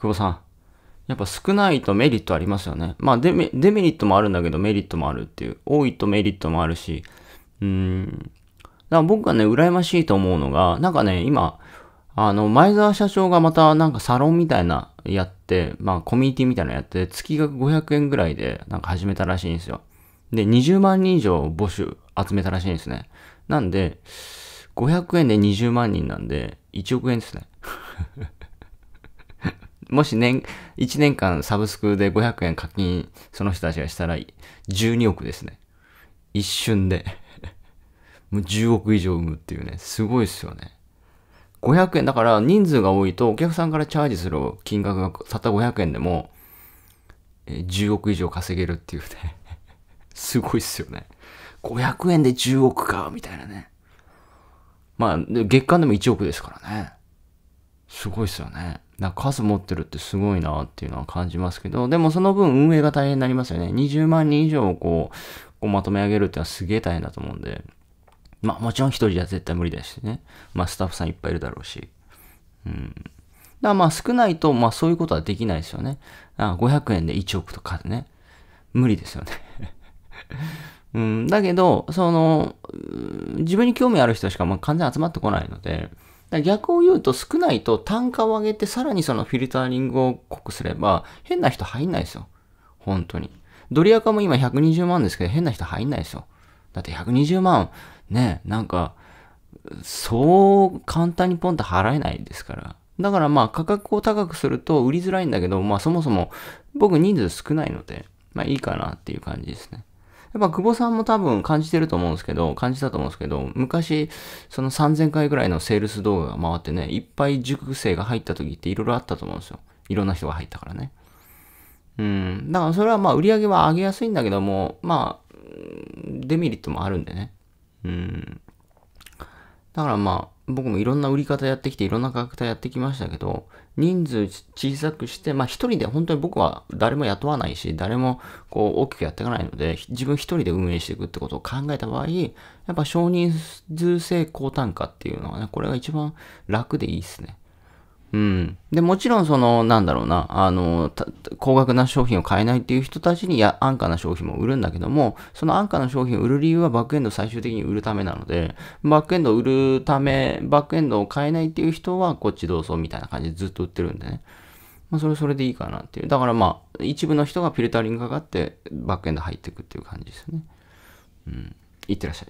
久保さん。やっぱ少ないとメリットありますよね。まあデメデメリットもあるんだけどメリットもあるっていう。多いとメリットもあるし。うーん。だから僕がね、羨ましいと思うのが、なんかね、今、あの、前澤社長がまたなんかサロンみたいなやって、まあコミュニティみたいなやって、月額500円ぐらいでなんか始めたらしいんですよ。で、20万人以上募集集めたらしいんですね。なんで、500円で20万人なんで、1億円ですね。もし年、1年間サブスクで500円課金、その人たちがしたら、12億ですね。一瞬で もう10億以上生むっていうね、すごいっすよね。500円、だから人数が多いとお客さんからチャージする金額がたった500円でも、10億以上稼げるっていうね すごいっすよね。500円で10億か、みたいなね。まあ、月間でも1億ですからね。すごいっすよね。なんか数持ってるってすごいなっていうのは感じますけど、でもその分運営が大変になりますよね。20万人以上をこう、こうまとめ上げるってのはすげえ大変だと思うんで。まあもちろん一人じゃ絶対無理だしね。まあスタッフさんいっぱいいるだろうし。うん。だからまあ少ないと、まあそういうことはできないですよね。あ500円で1億とかね。無理ですよね うん、だけど、その、自分に興味ある人しかまあ完全に集まってこないので、逆を言うと少ないと単価を上げてさらにそのフィルタリングを濃くすれば変な人入んないですよ。本当に。ドリアカも今120万ですけど変な人入んないですよ。だって120万ね、なんかそう簡単にポンと払えないですから。だからまあ価格を高くすると売りづらいんだけど、まあそもそも僕人数少ないので、まあいいかなっていう感じですね。やっぱ久保さんも多分感じてると思うんですけど、感じたと思うんですけど、昔、その3000回ぐらいのセールス動画が回ってね、いっぱい塾生が入った時っていろいろあったと思うんですよ。いろんな人が入ったからね。うん。だからそれはまあ売り上げは上げやすいんだけども、まあ、デメリットもあるんでね。うん。だからまあ、僕もいろんな売り方やってきて、いろんな価格帯やってきましたけど、人数小さくして、まあ一人で本当に僕は誰も雇わないし、誰もこう大きくやっていかないので、自分一人で運営していくってことを考えた場合、やっぱ少人数制高単価っていうのはね、これが一番楽でいいですね。うん。で、もちろん、その、なんだろうな、あの、高額な商品を買えないっていう人たちにや、安価な商品も売るんだけども、その安価な商品を売る理由はバックエンドを最終的に売るためなので、バックエンドを売るため、バックエンドを買えないっていう人は、こっちどうぞみたいな感じでずっと売ってるんでね。まあ、それそれでいいかなっていう。だからまあ、一部の人がフィルタリングかかって、バックエンド入っていくっていう感じですよね。うん。いってらっしゃい。